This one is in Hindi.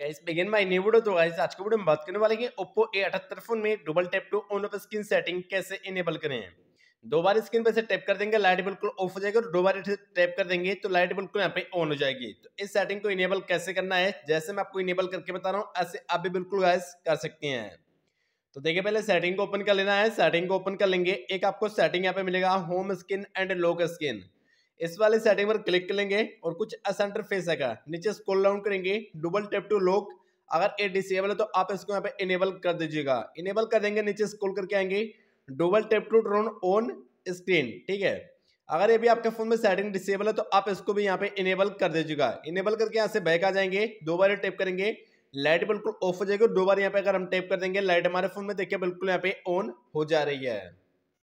guys begin my new video तो गाइस आज के वीडियो में बात करने वाले हैं Oppo A78 फोन में double tap to on off screen setting कैसे इनेबल करें दो बार स्क्रीन पर से टैप कर देंगे लाइट बिल्कुल ऑफ हो जाएगी और दो बार टैप कर देंगे तो लाइट बिल्कुल यहाँ पे ऑन हो जाएगी तो इस सेटिंग को इनेबल कैसे करना है जैसे मैं आपको इनेबल करके बता रहा हूँ ऐसे आप भी बिल्कुल गाइस कर सकते हैं तो देखिए पहले सेटिंग को ओपन कर लेना है सेटिंग को ओपन कर लेंगे एक आपको सेटिंग यहाँ पे मिलेगा home screen and lock screen इस वाले सेटिंग पर क्लिक करेंगे और कुछ असेंटर फेस आएगा नीचे स्क्रॉल डाउन करेंगे डबल टेप टू लॉक अगर ये डिसेबल है तो आप इसको यहाँ पे इनेबल कर दीजिएगा इनेबल कर देंगे नीचे स्क्रॉल करके आएंगे double tap to turn on screen ठीक है अगर ये भी आपके फोन में सेटिंग डिसेबल है तो आप इसको भी यहाँ पे इनेबल कर दीजिएगा इनेबल करके यहाँ से बैक आ जाएंगे दो बार टेप करेंगे लाइट बिल्कुल ऑफ हो जाएगी और दो बार यहाँ पे अगर हम टेप कर देंगे लाइट हमारे फोन में देखिए बिल्कुल यहाँ पे ऑन हो जा रही है